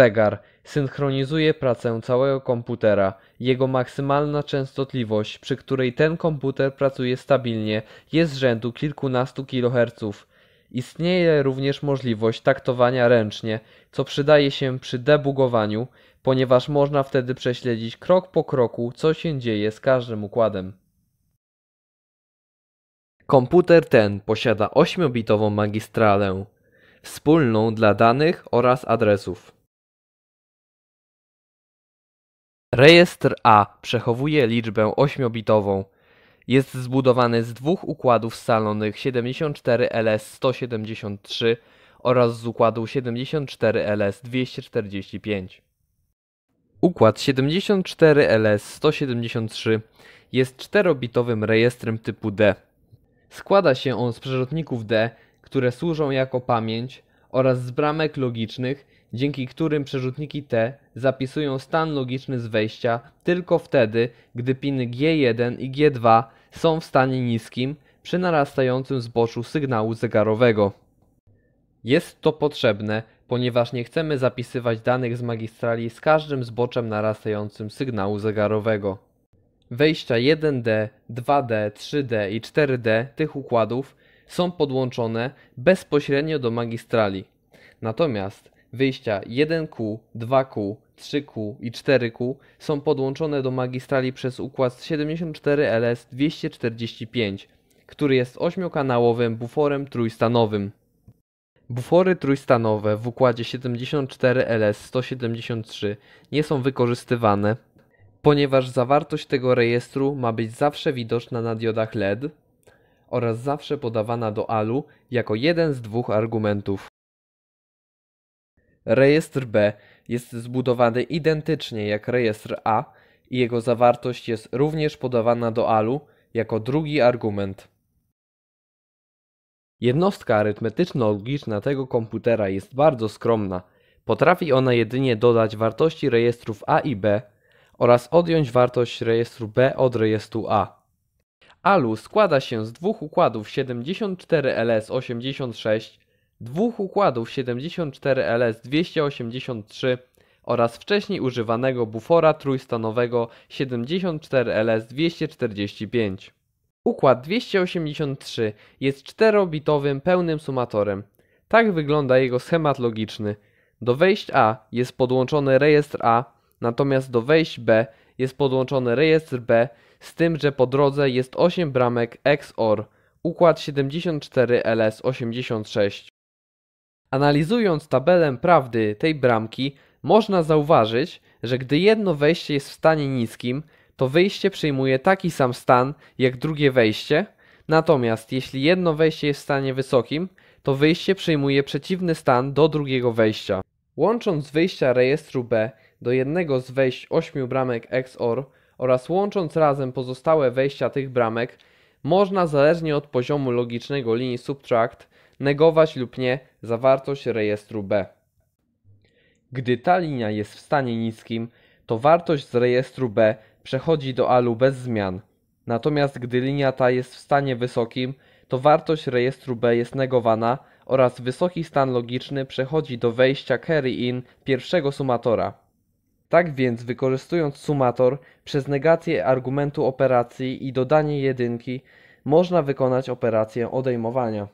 Zegar synchronizuje pracę całego komputera. Jego maksymalna częstotliwość, przy której ten komputer pracuje stabilnie, jest rzędu kilkunastu kiloherców. Istnieje również możliwość taktowania ręcznie, co przydaje się przy debugowaniu, ponieważ można wtedy prześledzić krok po kroku, co się dzieje z każdym układem. Komputer ten posiada 8-bitową magistralę, wspólną dla danych oraz adresów. Rejestr A przechowuje liczbę ośmiobitową. Jest zbudowany z dwóch układów scalonych 74LS173 oraz z układu 74LS245. Układ 74LS173 jest czterobitowym rejestrem typu D. Składa się on z przerzutników D, które służą jako pamięć oraz z bramek logicznych dzięki którym przerzutniki te zapisują stan logiczny z wejścia tylko wtedy, gdy piny G1 i G2 są w stanie niskim przy narastającym zboczu sygnału zegarowego. Jest to potrzebne, ponieważ nie chcemy zapisywać danych z magistrali z każdym zboczem narastającym sygnału zegarowego. Wejścia 1D, 2D, 3D i 4D tych układów są podłączone bezpośrednio do magistrali. Natomiast wyjścia 1Q, 2Q, 3Q i 4Q są podłączone do magistrali przez układ 74LS245, który jest ośmiokanałowym buforem trójstanowym. Bufory trójstanowe w układzie 74LS173 nie są wykorzystywane, ponieważ zawartość tego rejestru ma być zawsze widoczna na diodach LED oraz zawsze podawana do ALU jako jeden z dwóch argumentów. Rejestr B jest zbudowany identycznie jak rejestr A i jego zawartość jest również podawana do ALU jako drugi argument. Jednostka arytmetyczno-logiczna tego komputera jest bardzo skromna. Potrafi ona jedynie dodać wartości rejestrów A i B oraz odjąć wartość rejestru B od rejestru A. ALU składa się z dwóch układów 74LS86 dwóch układów 74LS 283 oraz wcześniej używanego bufora trójstanowego 74LS 245. Układ 283 jest 4-bitowym pełnym sumatorem. Tak wygląda jego schemat logiczny. Do wejść A jest podłączony rejestr A, natomiast do wejść B jest podłączony rejestr B, z tym, że po drodze jest 8 bramek XOR, układ 74LS86. Analizując tabelę prawdy tej bramki, można zauważyć, że gdy jedno wejście jest w stanie niskim, to wyjście przyjmuje taki sam stan jak drugie wejście, natomiast jeśli jedno wejście jest w stanie wysokim, to wyjście przyjmuje przeciwny stan do drugiego wejścia. Łącząc wyjścia rejestru B do jednego z wejść 8 bramek XOR oraz łącząc razem pozostałe wejścia tych bramek, można zależnie od poziomu logicznego linii subtract negować lub nie zawartość rejestru B. Gdy ta linia jest w stanie niskim, to wartość z rejestru B przechodzi do ALU bez zmian. Natomiast gdy linia ta jest w stanie wysokim, to wartość rejestru B jest negowana oraz wysoki stan logiczny przechodzi do wejścia carry-in pierwszego sumatora. Tak więc wykorzystując sumator przez negację argumentu operacji i dodanie jedynki można wykonać operację odejmowania.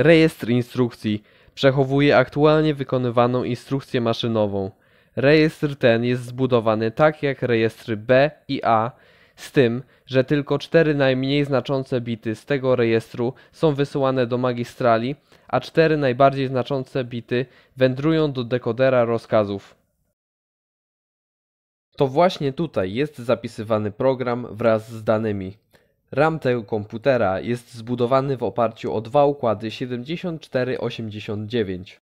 Rejestr instrukcji przechowuje aktualnie wykonywaną instrukcję maszynową. Rejestr ten jest zbudowany tak jak rejestry B i A, z tym, że tylko cztery najmniej znaczące bity z tego rejestru są wysyłane do magistrali, a cztery najbardziej znaczące bity wędrują do dekodera rozkazów. To właśnie tutaj jest zapisywany program wraz z danymi. RAM tego komputera jest zbudowany w oparciu o dwa układy 7489.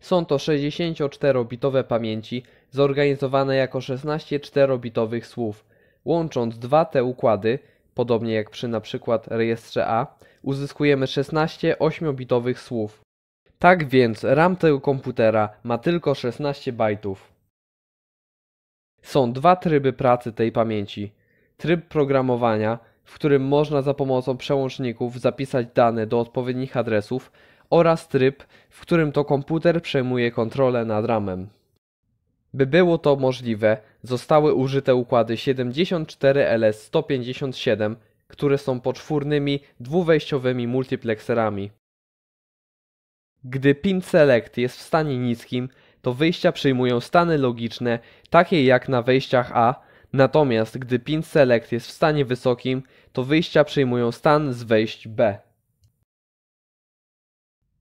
Są to 64-bitowe pamięci zorganizowane jako 16 4-bitowych słów. Łącząc dwa te układy, podobnie jak przy np. rejestrze A, uzyskujemy 16 8-bitowych słów. Tak więc RAM tego komputera ma tylko 16 bajtów. Są dwa tryby pracy tej pamięci. Tryb programowania – w którym można za pomocą przełączników zapisać dane do odpowiednich adresów oraz tryb, w którym to komputer przejmuje kontrolę nad RAMem. By było to możliwe, zostały użyte układy 74LS157, które są poczwórnymi, dwuwejściowymi multiplexerami. Gdy pin select jest w stanie niskim, to wyjścia przyjmują stany logiczne, takie jak na wejściach A, Natomiast gdy pin select jest w stanie wysokim, to wyjścia przyjmują stan z wejść B.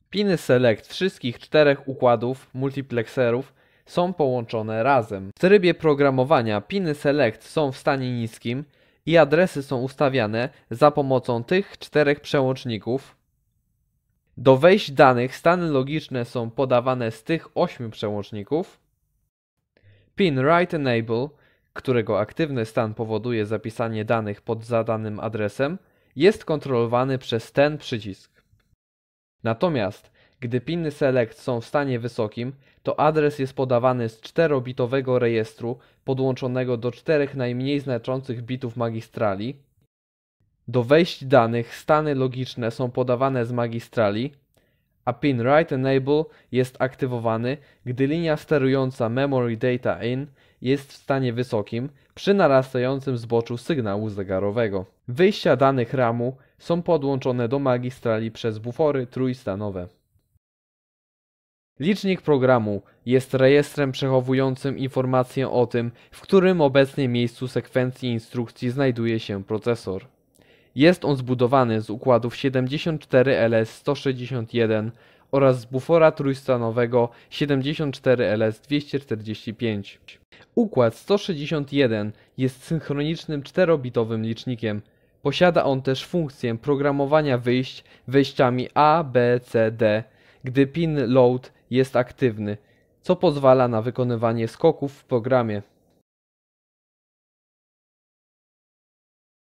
Piny select wszystkich czterech układów multiplexerów są połączone razem. W trybie programowania piny select są w stanie niskim i adresy są ustawiane za pomocą tych czterech przełączników. Do wejść danych stany logiczne są podawane z tych ośmiu przełączników. Pin write enable którego aktywny stan powoduje zapisanie danych pod zadanym adresem, jest kontrolowany przez ten przycisk. Natomiast, gdy piny select są w stanie wysokim, to adres jest podawany z 4-bitowego rejestru podłączonego do czterech najmniej znaczących bitów magistrali. Do wejść danych stany logiczne są podawane z magistrali, a pin write enable jest aktywowany, gdy linia sterująca memory data in jest w stanie wysokim przy narastającym zboczu sygnału zegarowego. Wyjścia danych RAMu są podłączone do magistrali przez bufory trójstanowe. Licznik programu jest rejestrem przechowującym informację o tym, w którym obecnie miejscu sekwencji instrukcji znajduje się procesor. Jest on zbudowany z układów 74LS-161 oraz z bufora trójstanowego 74LS-245. Układ 161 jest synchronicznym 4-bitowym licznikiem. Posiada on też funkcję programowania wyjść wejściami A, B, C, D, gdy pin load jest aktywny, co pozwala na wykonywanie skoków w programie.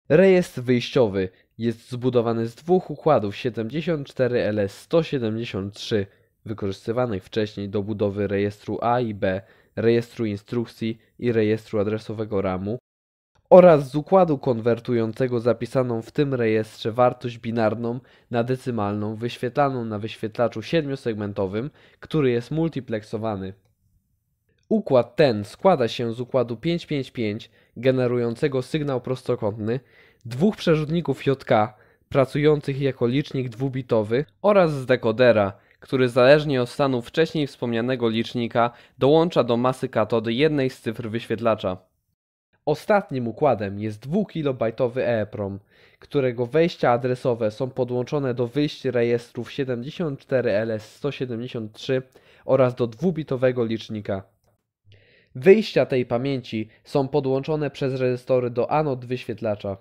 Rejestr wyjściowy jest zbudowany z dwóch układów 74LS173 wykorzystywanych wcześniej do budowy rejestru A i B, rejestru instrukcji i rejestru adresowego RAMu oraz z układu konwertującego zapisaną w tym rejestrze wartość binarną na decymalną wyświetlaną na wyświetlaczu siedmiosegmentowym, który jest multipleksowany. Układ ten składa się z układu 555 generującego sygnał prostokątny, dwóch przerzutników JK pracujących jako licznik dwubitowy oraz z dekodera, który zależnie od stanu wcześniej wspomnianego licznika dołącza do masy katody jednej z cyfr wyświetlacza. Ostatnim układem jest 2KB EEPROM, którego wejścia adresowe są podłączone do wyjść rejestrów 74LS173 oraz do dwubitowego licznika. Wyjścia tej pamięci są podłączone przez rezystory do anod wyświetlacza.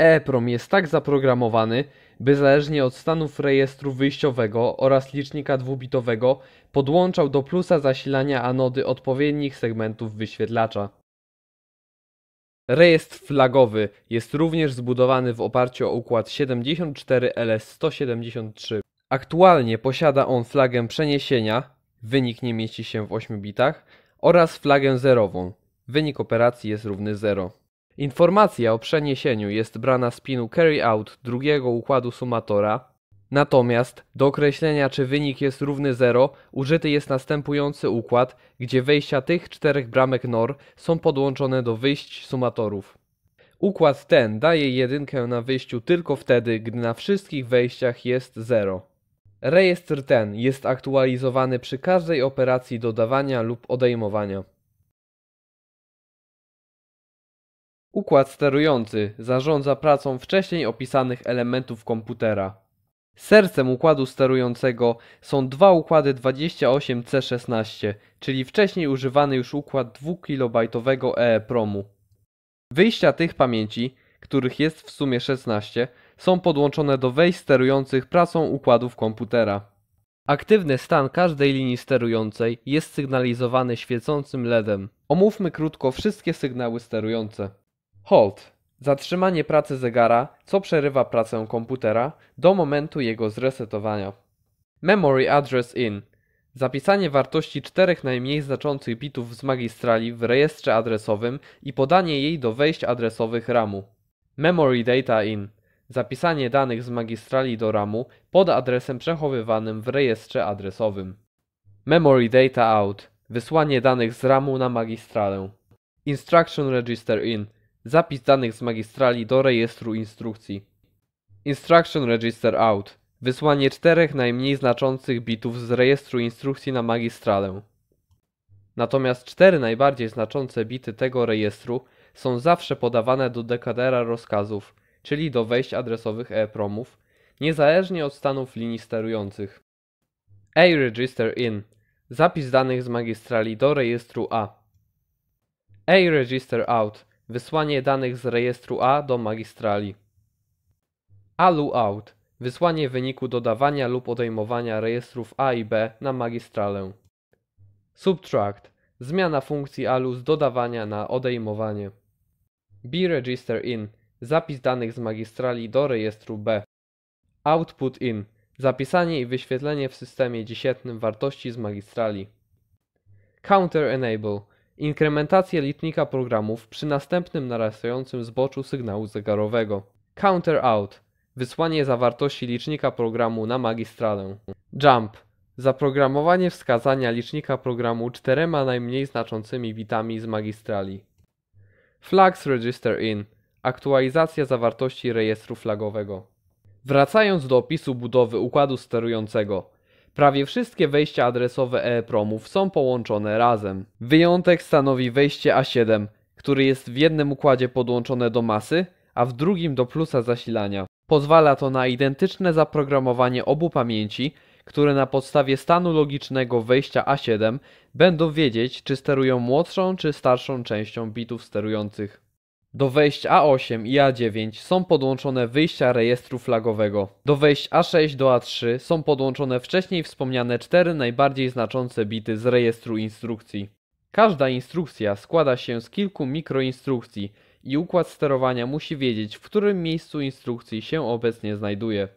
EEPROM jest tak zaprogramowany, by zależnie od stanów rejestru wyjściowego oraz licznika dwubitowego podłączał do plusa zasilania anody odpowiednich segmentów wyświetlacza. Rejestr flagowy jest również zbudowany w oparciu o układ 74LS173. Aktualnie posiada on flagę przeniesienia, wynik nie mieści się w 8 bitach, oraz flagę zerową. Wynik operacji jest równy 0. Informacja o przeniesieniu jest brana z pinu carry out drugiego układu sumatora, natomiast do określenia czy wynik jest równy 0 użyty jest następujący układ, gdzie wejścia tych czterech bramek NOR są podłączone do wyjść sumatorów. Układ ten daje jedynkę na wyjściu tylko wtedy, gdy na wszystkich wejściach jest 0. Rejestr ten jest aktualizowany przy każdej operacji dodawania lub odejmowania. Układ sterujący zarządza pracą wcześniej opisanych elementów komputera. Sercem układu sterującego są dwa układy 28C16, czyli wcześniej używany już układ 2KB EEPROMu. Wyjścia tych pamięci, których jest w sumie 16, są podłączone do wejść sterujących pracą układów komputera. Aktywny stan każdej linii sterującej jest sygnalizowany świecącym LEDem. Omówmy krótko wszystkie sygnały sterujące. Hold zatrzymanie pracy zegara, co przerywa pracę komputera do momentu jego zresetowania. Memory address in zapisanie wartości czterech najmniej znaczących bitów z magistrali w rejestrze adresowym i podanie jej do wejść adresowych RAMu. Memory data in zapisanie danych z magistrali do RAMu pod adresem przechowywanym w rejestrze adresowym. Memory Data Out wysłanie danych z RAMu na magistralę. Instruction Register In zapis danych z magistrali do rejestru instrukcji. Instruction Register Out wysłanie czterech najmniej znaczących bitów z rejestru instrukcji na magistralę. Natomiast cztery najbardziej znaczące bity tego rejestru są zawsze podawane do dekadera rozkazów czyli do wejść adresowych EEPROMów, niezależnie od stanów linii sterujących. A-Register IN Zapis danych z magistrali do rejestru A. A-Register OUT Wysłanie danych z rejestru A do magistrali. ALU OUT Wysłanie wyniku dodawania lub odejmowania rejestrów A i B na magistralę. Subtract Zmiana funkcji ALU z dodawania na odejmowanie. B-Register IN Zapis danych z magistrali do rejestru B. Output in. Zapisanie i wyświetlenie w systemie dziesiętnym wartości z magistrali. Counter enable. Inkrementacja licznika programów przy następnym narastającym zboczu sygnału zegarowego. Counter out. Wysłanie zawartości licznika programu na magistralę. Jump. Zaprogramowanie wskazania licznika programu czterema najmniej znaczącymi bitami z magistrali. Flags register in aktualizacja zawartości rejestru flagowego. Wracając do opisu budowy układu sterującego. Prawie wszystkie wejścia adresowe EEPROMów są połączone razem. Wyjątek stanowi wejście A7, który jest w jednym układzie podłączone do masy, a w drugim do plusa zasilania. Pozwala to na identyczne zaprogramowanie obu pamięci, które na podstawie stanu logicznego wejścia A7 będą wiedzieć, czy sterują młodszą czy starszą częścią bitów sterujących. Do wejść A8 i A9 są podłączone wyjścia rejestru flagowego. Do wejść A6 do A3 są podłączone wcześniej wspomniane cztery najbardziej znaczące bity z rejestru instrukcji. Każda instrukcja składa się z kilku mikroinstrukcji i układ sterowania musi wiedzieć, w którym miejscu instrukcji się obecnie znajduje.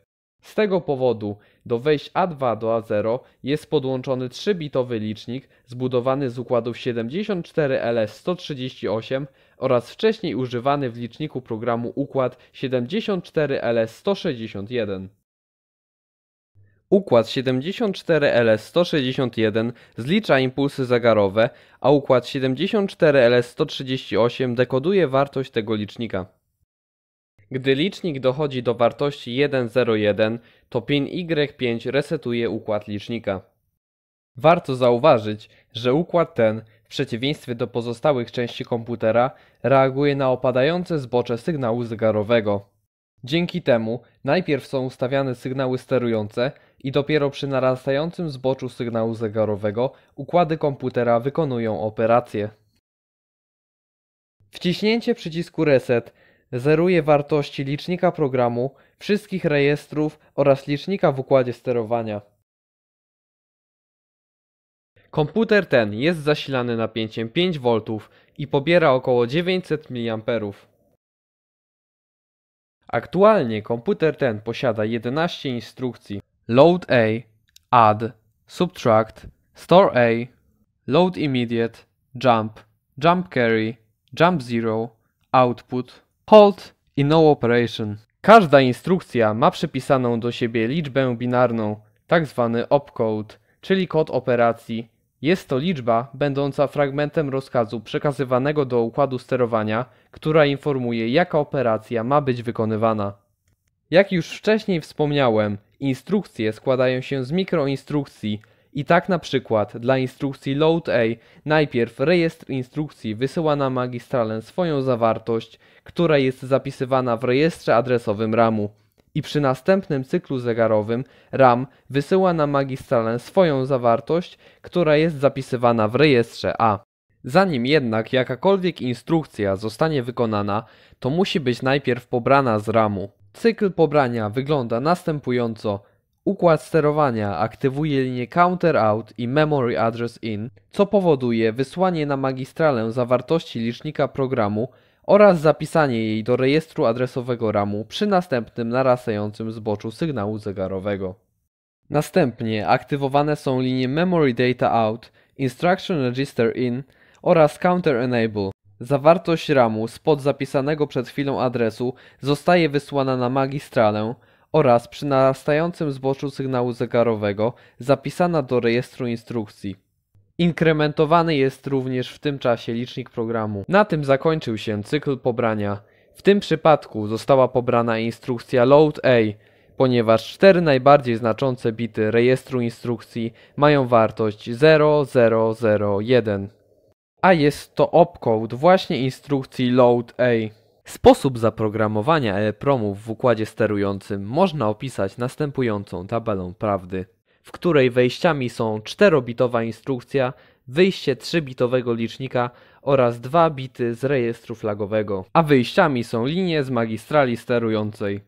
Z tego powodu do wejść A2 do A0 jest podłączony 3-bitowy licznik zbudowany z układów 74LS138 oraz wcześniej używany w liczniku programu układ 74LS161. Układ 74LS161 zlicza impulsy zagarowe, a układ 74LS138 dekoduje wartość tego licznika. Gdy licznik dochodzi do wartości 101, to pin Y5 resetuje układ licznika. Warto zauważyć, że układ ten w przeciwieństwie do pozostałych części komputera reaguje na opadające zbocze sygnału zegarowego. Dzięki temu najpierw są ustawiane sygnały sterujące i dopiero przy narastającym zboczu sygnału zegarowego układy komputera wykonują operacje. Wciśnięcie przycisku Reset zeruje wartości licznika programu, wszystkich rejestrów oraz licznika w układzie sterowania. Komputer ten jest zasilany napięciem 5V i pobiera około 900 mA. Aktualnie komputer ten posiada 11 instrukcji Load A, Add, Subtract, Store A, Load Immediate, Jump, Jump Carry, Jump Zero, Output, Hold i No Operation. Każda instrukcja ma przypisaną do siebie liczbę binarną, tak zwany opcode, czyli kod operacji jest to liczba będąca fragmentem rozkazu przekazywanego do układu sterowania, która informuje jaka operacja ma być wykonywana. Jak już wcześniej wspomniałem, instrukcje składają się z mikroinstrukcji i tak na przykład dla instrukcji Load A najpierw rejestr instrukcji wysyła na magistralę swoją zawartość, która jest zapisywana w rejestrze adresowym RAMu i przy następnym cyklu zegarowym RAM wysyła na magistralę swoją zawartość, która jest zapisywana w rejestrze A. Zanim jednak jakakolwiek instrukcja zostanie wykonana, to musi być najpierw pobrana z RAMu. Cykl pobrania wygląda następująco. Układ sterowania aktywuje linię Counter Out i Memory Address In, co powoduje wysłanie na magistralę zawartości licznika programu, oraz zapisanie jej do rejestru adresowego RAMu przy następnym narastającym zboczu sygnału zegarowego. Następnie aktywowane są linie Memory Data Out, Instruction Register In oraz Counter Enable. Zawartość RAMu spod zapisanego przed chwilą adresu zostaje wysłana na magistralę oraz przy narastającym zboczu sygnału zegarowego zapisana do rejestru instrukcji. Inkrementowany jest również w tym czasie licznik programu. Na tym zakończył się cykl pobrania. W tym przypadku została pobrana instrukcja load A, ponieważ cztery najbardziej znaczące bity rejestru instrukcji mają wartość 0001, a jest to opcode właśnie instrukcji load A. Sposób zaprogramowania EEPROMów w układzie sterującym można opisać następującą tabelą prawdy w której wejściami są 4-bitowa instrukcja, wyjście 3-bitowego licznika oraz 2 bity z rejestru flagowego, a wyjściami są linie z magistrali sterującej.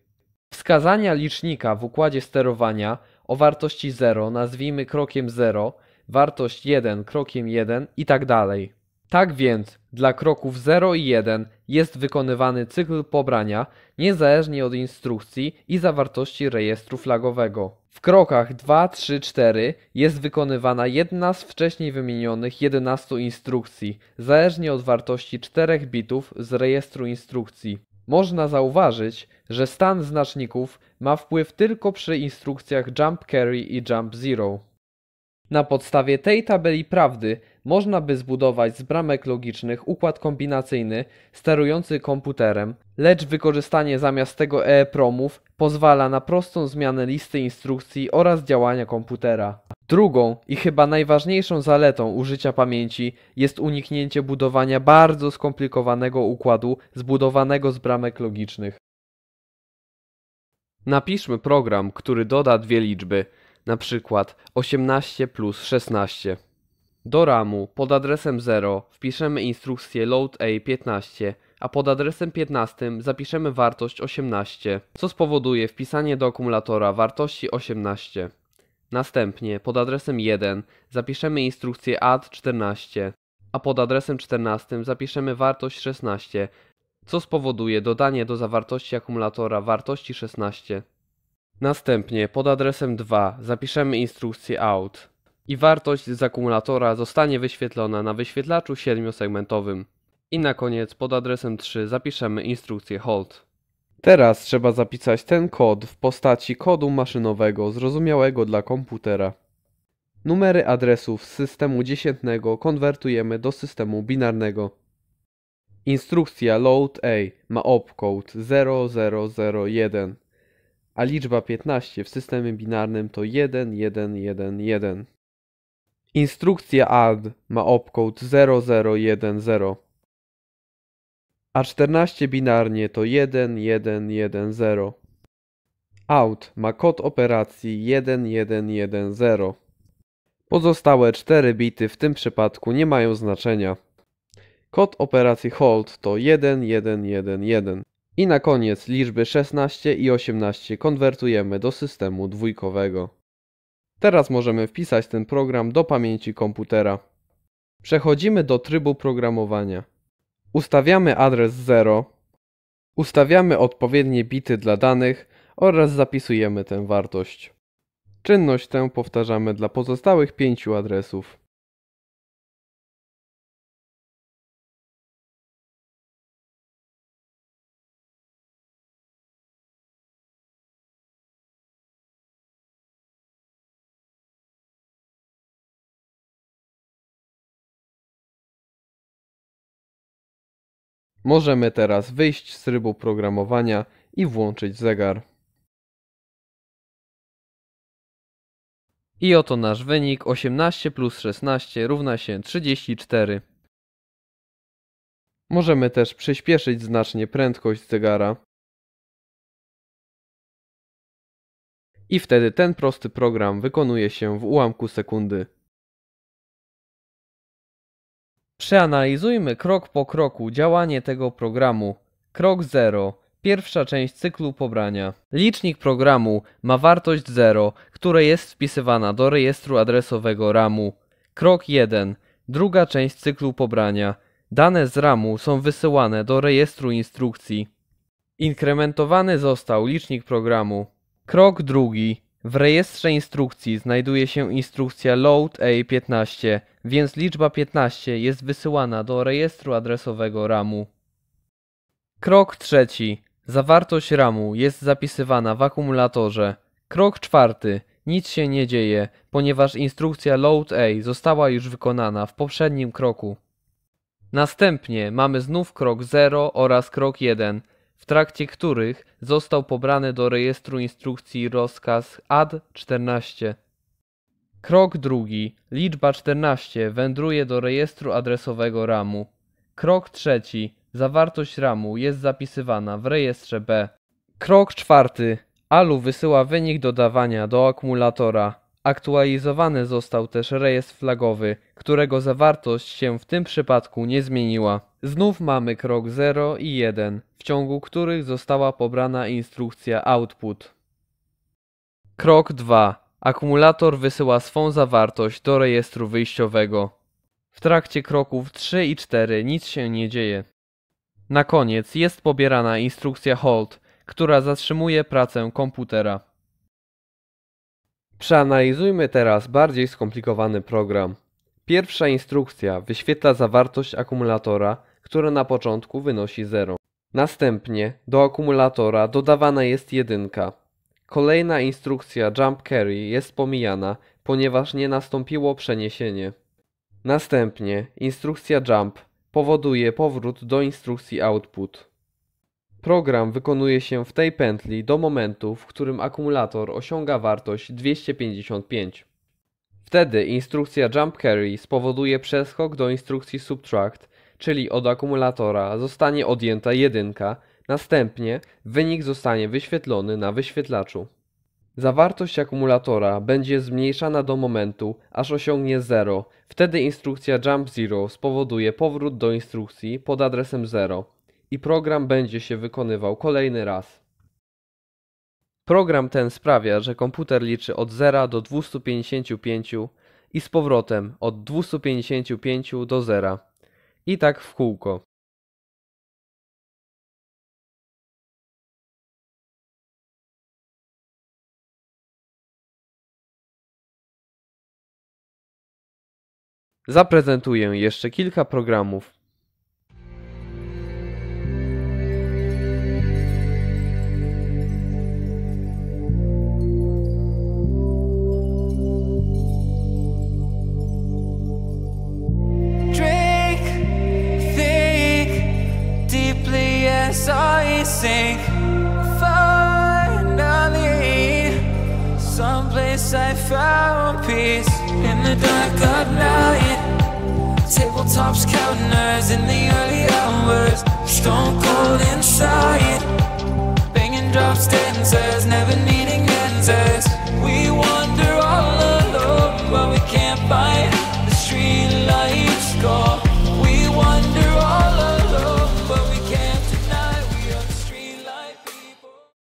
Wskazania licznika w układzie sterowania o wartości 0 nazwijmy krokiem 0, wartość 1 krokiem 1 i tak dalej. Tak więc dla kroków 0 i 1 jest wykonywany cykl pobrania niezależnie od instrukcji i zawartości rejestru flagowego. W krokach 2, 3, 4 jest wykonywana jedna z wcześniej wymienionych 11 instrukcji, zależnie od wartości 4 bitów z rejestru instrukcji. Można zauważyć, że stan znaczników ma wpływ tylko przy instrukcjach jump carry i jump zero. Na podstawie tej tabeli prawdy można by zbudować z bramek logicznych układ kombinacyjny sterujący komputerem, lecz wykorzystanie zamiast tego EEPROMów pozwala na prostą zmianę listy instrukcji oraz działania komputera. Drugą i chyba najważniejszą zaletą użycia pamięci jest uniknięcie budowania bardzo skomplikowanego układu zbudowanego z bramek logicznych. Napiszmy program, który doda dwie liczby – na przykład 18 plus 16. Do RAMu pod adresem 0 wpiszemy instrukcję LOAD A 15 a pod adresem 15 zapiszemy wartość 18, co spowoduje wpisanie do akumulatora wartości 18. Następnie pod adresem 1 zapiszemy instrukcję add 14, a pod adresem 14 zapiszemy wartość 16, co spowoduje dodanie do zawartości akumulatora wartości 16. Następnie pod adresem 2 zapiszemy instrukcję OUT i wartość z akumulatora zostanie wyświetlona na wyświetlaczu siedmiosegmentowym. I na koniec pod adresem 3 zapiszemy instrukcję HOLD. Teraz trzeba zapisać ten kod w postaci kodu maszynowego zrozumiałego dla komputera. Numery adresów z systemu dziesiętnego konwertujemy do systemu binarnego. Instrukcja load A ma opcode 0001 a liczba 15 w systemie binarnym to 1, 1, 1, 1. Instrukcja add ma opcode 0010, a 14 binarnie to 1110. Out ma kod operacji 1110. Pozostałe 4 bity w tym przypadku nie mają znaczenia. Kod operacji hold to 1111. I na koniec liczby 16 i 18 konwertujemy do systemu dwójkowego. Teraz możemy wpisać ten program do pamięci komputera. Przechodzimy do trybu programowania. Ustawiamy adres 0, ustawiamy odpowiednie bity dla danych oraz zapisujemy tę wartość. Czynność tę powtarzamy dla pozostałych pięciu adresów. Możemy teraz wyjść z trybu programowania i włączyć zegar. I oto nasz wynik 18 plus 16 równa się 34. Możemy też przyspieszyć znacznie prędkość zegara. I wtedy ten prosty program wykonuje się w ułamku sekundy. Przeanalizujmy krok po kroku działanie tego programu. Krok 0. Pierwsza część cyklu pobrania. Licznik programu ma wartość 0, która jest wpisywana do rejestru adresowego RAMu. Krok 1. Druga część cyklu pobrania. Dane z RAMu są wysyłane do rejestru instrukcji. Inkrementowany został licznik programu. Krok drugi. W rejestrze instrukcji znajduje się instrukcja Load A15, więc liczba 15 jest wysyłana do rejestru adresowego RAMu. Krok trzeci. Zawartość RAMu jest zapisywana w akumulatorze. Krok czwarty. Nic się nie dzieje, ponieważ instrukcja Load A została już wykonana w poprzednim kroku. Następnie mamy znów krok 0 oraz krok 1, w trakcie których został pobrany do rejestru instrukcji rozkaz AD 14. Krok drugi, liczba 14, wędruje do rejestru adresowego ramu. Krok trzeci, zawartość ramu jest zapisywana w rejestrze B. Krok czwarty, ALU wysyła wynik dodawania do akumulatora. Aktualizowany został też rejestr flagowy, którego zawartość się w tym przypadku nie zmieniła. Znów mamy krok 0 i 1, w ciągu których została pobrana instrukcja output. Krok 2. Akumulator wysyła swą zawartość do rejestru wyjściowego. W trakcie kroków 3 i 4 nic się nie dzieje. Na koniec jest pobierana instrukcja HOLD, która zatrzymuje pracę komputera. Przeanalizujmy teraz bardziej skomplikowany program. Pierwsza instrukcja wyświetla zawartość akumulatora, która na początku wynosi 0. Następnie do akumulatora dodawana jest jedynka, Kolejna instrukcja jump carry jest pomijana, ponieważ nie nastąpiło przeniesienie. Następnie instrukcja jump powoduje powrót do instrukcji output. Program wykonuje się w tej pętli do momentu, w którym akumulator osiąga wartość 255. Wtedy instrukcja jump carry spowoduje przeskok do instrukcji subtract, czyli od akumulatora zostanie odjęta jedynka, Następnie wynik zostanie wyświetlony na wyświetlaczu. Zawartość akumulatora będzie zmniejszana do momentu, aż osiągnie 0. Wtedy instrukcja Jump Zero spowoduje powrót do instrukcji pod adresem 0 i program będzie się wykonywał kolejny raz. Program ten sprawia, że komputer liczy od 0 do 255 i z powrotem od 255 do 0. I tak w kółko. Zaprezentuję jeszcze kilka programów. sink finally someplace I found peace in the dark of rooftops counting knives in the early hours Stone cold inside